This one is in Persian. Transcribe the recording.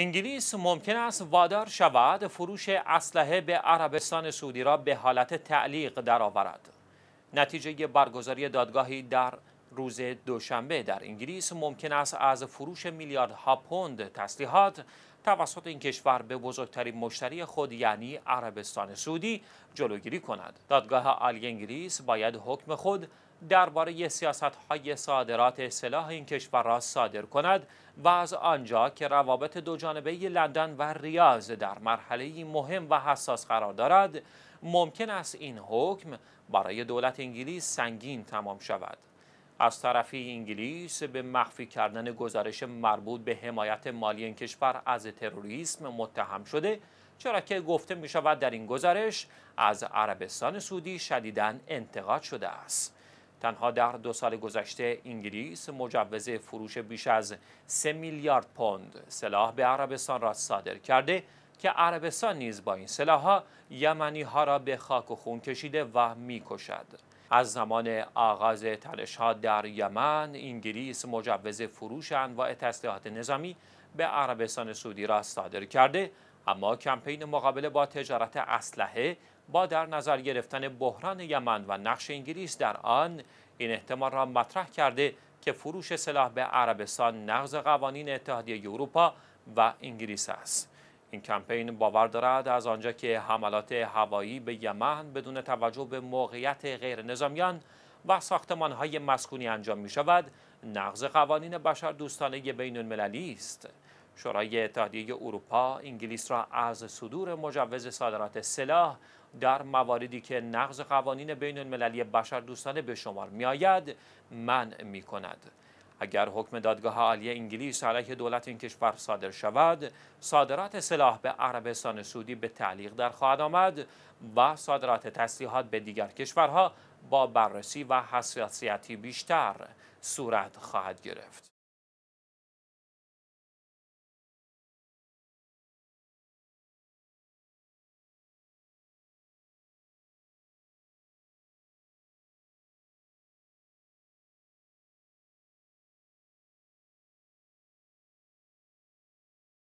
انگلیس ممکن است وادار شود فروش اسلحه به عربستان سعودی را به حالت تعلیق درآورد. نتیجه برگزاری دادگاهی در روز دوشنبه در انگلیس ممکن است از فروش میلیاردها پوند تسلیحات توسط این کشور به بزرگترین مشتری خود یعنی عربستان سعودی جلوگیری کند. دادگاه عالی انگلیس باید حکم خود درباره سیاست های صادرات سلاح این کشور را صادر کند و از آنجا که روابط دو دوجانبه لندن و ریاض در مرحله مهم و حساس قرار دارد ممکن است این حکم برای دولت انگلیس سنگین تمام شود. از طرفی انگلیس به مخفی کردن گزارش مربوط به حمایت مالی این کشور از تروریسم متهم شده چرا که گفته می شود در این گزارش از عربستان سعودی شدیداً انتقاد شده است تنها در دو سال گذشته انگلیس مجوز فروش بیش از 3 میلیارد پوند سلاح به عربستان را صادر کرده که عربستان نیز با این سلاح ها یمنی ها را به خاک و خون کشیده و کشد از زمان آغاز تنشها در یمن انگلیس مجوز فروش انواع تسلیحات نظامی به عربستان سعودی را صادر کرده اما کمپین مقابله با تجارت اسلحه با در نظر گرفتن بحران یمن و نقش انگلیس در آن این احتمال را مطرح کرده که فروش سلاح به عربستان نقض قوانین اتحادیه اروپا و انگلیس است این کمپین باور دارد از آنجا که حملات هوایی به یمن بدون توجه به موقعیت غیر نظامیان و ساختمان های مسکونی انجام می شود نقض قوانین بشر دوستانه بین المللی است شورای اتحادیه اروپا انگلیس را از صدور مجوز صادرات سلاح در مواردی که نقض قوانین بین المللی بشر دوستانه به شمار می آید منع می کند اگر حکم دادگاه عالی انگلیس علیه دولت این کشور صادر شود صادرات سلاح به عربستان سعودی به تعلیق در خواهد آمد و صادرات تسلیحات به دیگر کشورها با بررسی و حساسیتی بیشتر صورت خواهد گرفت